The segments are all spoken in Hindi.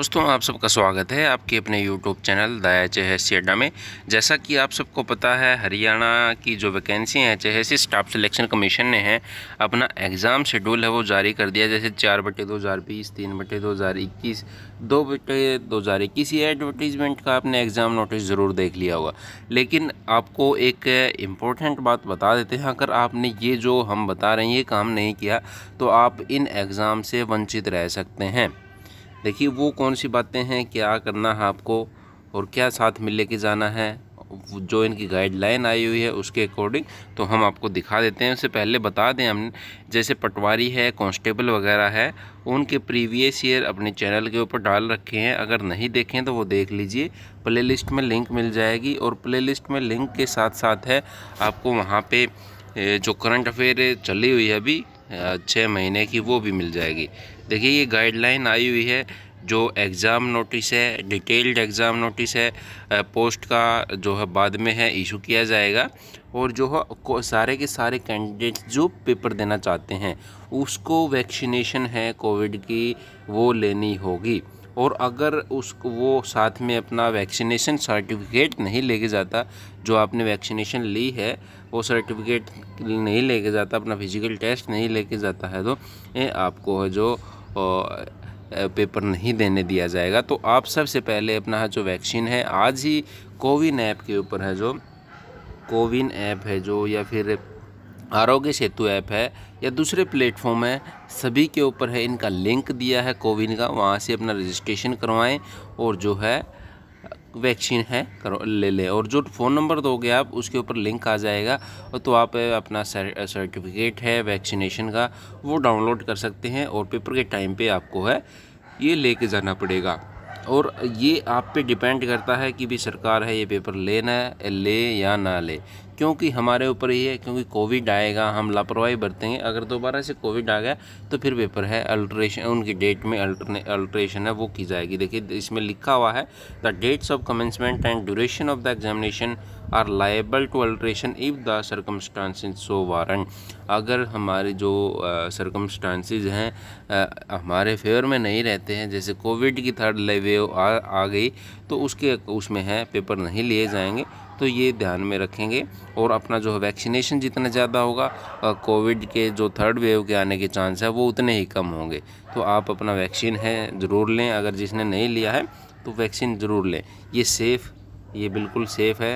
दोस्तों आप सबका स्वागत है आपके अपने YouTube channel Daya H S Adda में जैसा कि आप सबको पता है हरियाणा की जो वैकेंसी हैं H S staff selection commission ने है अपना एग्ज़ाम शेड्यूल है वो जारी कर दिया जैसे चार बटे दो हज़ार बीस तीन बटे दो हज़ार इक्कीस दो बटे दो हज़ार इक्कीस ये एडवर्टीज़मेंट का आपने एग्ज़ाम नोटिस ज़रूर देख लिया होगा लेकिन आपको एक इम्पोर्टेंट बात बता देते हैं अगर आपने ये जो हम बता रहे हैं ये काम नहीं किया तो आप इन एग्ज़ाम से वंचित रह सकते हैं देखिए वो कौन सी बातें हैं क्या करना है आपको और क्या साथ में लेके जाना है जो इनकी गाइडलाइन आई हुई है उसके अकॉर्डिंग तो हम आपको दिखा देते हैं उससे पहले बता दें हमने जैसे पटवारी है कांस्टेबल वगैरह है उनके प्रीवियस ईयर अपने चैनल के ऊपर डाल रखे हैं अगर नहीं देखें तो वो देख लीजिए प्लेलिस्ट में लिंक मिल जाएगी और प्लेलिस्ट में लिंक के साथ साथ है आपको वहाँ पर जो करंट अफेयर चली हुई है अभी छः महीने की वो भी मिल जाएगी देखिए ये गाइडलाइन आई हुई है जो एग्ज़ाम नोटिस है डिटेल्ड एग्ज़ाम नोटिस है पोस्ट का जो है बाद में है इशू किया जाएगा और जो है सारे के सारे कैंडिडेट्स जो पेपर देना चाहते हैं उसको वैक्सीनेशन है कोविड की वो लेनी होगी और अगर उस वो साथ में अपना वैक्सीनेशन सर्टिफिकेट नहीं लेके जाता जो आपने वैक्सीनेशन ली है वो सर्टिफिकेट नहीं लेके जाता अपना फिजिकल टेस्ट नहीं लेके जाता है तो ये आपको है जो पेपर नहीं देने दिया जाएगा तो आप सबसे पहले अपना जो वैक्सीन है आज ही कोविन ऐप के ऊपर है जो कोविन ऐप है जो या फिर आरोग्य सेतु ऐप है या दूसरे प्लेटफॉर्म है सभी के ऊपर है इनका लिंक दिया है कोविन का वहाँ से अपना रजिस्ट्रेशन करवाएं और जो है वैक्सीन है करो ले लें और जो फ़ोन नंबर दोगे आप उसके ऊपर लिंक आ जाएगा और तो आप अपना सर्टिफिकेट है वैक्सीनेशन का वो डाउनलोड कर सकते हैं और पेपर के टाइम पर आपको है ये ले जाना पड़ेगा और ये आप पे डिपेंड करता है कि भी सरकार है ये पेपर लेना है ले या ना ले क्योंकि हमारे ऊपर ही है क्योंकि कोविड आएगा हम लापरवाही बरतेंगे अगर दोबारा से कोविड आ गया तो फिर पेपर है अल्ट्रेशन उनकी डेट में अल्ट्रेशन है वो की जाएगी देखिए इसमें लिखा हुआ है the dates of commencement and duration of the examination are liable to alteration if the circumstances so warrant अगर हमारे जो सर्कमस्टांसिस हैं आ, हमारे फेवर में नहीं रहते हैं जैसे कोविड की थर्ड वेव आ, आ गई तो उसके उसमें है पेपर नहीं लिए जाएंगे तो ये ध्यान में रखेंगे और अपना जो है वैक्सीनेशन जितना ज़्यादा होगा कोविड के जो थर्ड वेव के आने के चांस है वो उतने ही कम होंगे तो आप अपना वैक्सीन है ज़रूर लें अगर जिसने नहीं लिया है तो वैक्सीन ज़रूर लें ये सेफ़ ये बिल्कुल सेफ़ है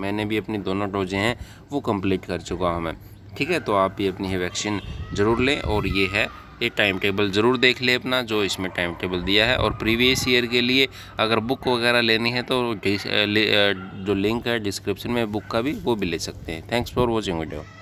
मैंने भी अपनी दोनों डोजें हैं वो कंप्लीट कर चुका हूँ मैं ठीक है तो आप भी अपनी है वैक्सीन ज़रूर लें और ये है ये टाइम टेबल ज़रूर देख ले अपना जो इसमें टाइम टेबल दिया है और प्रीवियस ईयर के लिए अगर बुक वगैरह लेनी है तो जो लिंक है डिस्क्रिप्शन में बुक का भी वो भी ले सकते हैं थैंक्स फॉर वॉचिंग वीडियो